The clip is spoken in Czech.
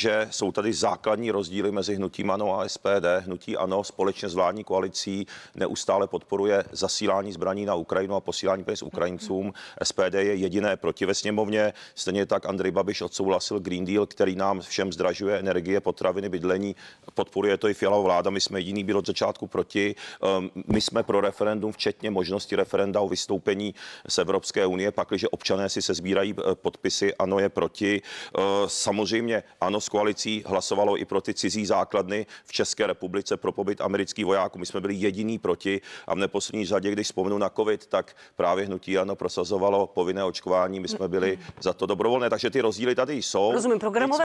že jsou tady základní rozdíly mezi hnutím ANO a SPD. Hnutí ANO společně s vládní koalicí neustále podporuje zasílání zbraní na Ukrajinu a posílání peněz Ukrajincům. SPD je jediné proti ve sněmovně. Stejně tak Andrej Babiš odsouhlasil Green Deal, který nám všem zdražuje energie, potraviny, bydlení. Podporuje to i Fialová vláda. My jsme jediný byli od začátku proti. Ehm, my jsme pro referendum, včetně možnosti referenda o vystoupení z Evropské unie, pakliže občané si se sbírají eh, podpisy, ANO je proti. Eh, samozřejmě ANO s koalicí hlasovalo i pro ty cizí základny v České republice pro pobyt amerických vojáků. My jsme byli jediní proti a v neposlední řadě, když vzpomenu na COVID, tak právě hnutí ANO prosazovalo povinné očkování. My jsme byli za to dobrovolné, takže ty rozdíly tady jsou. Rozumím, programové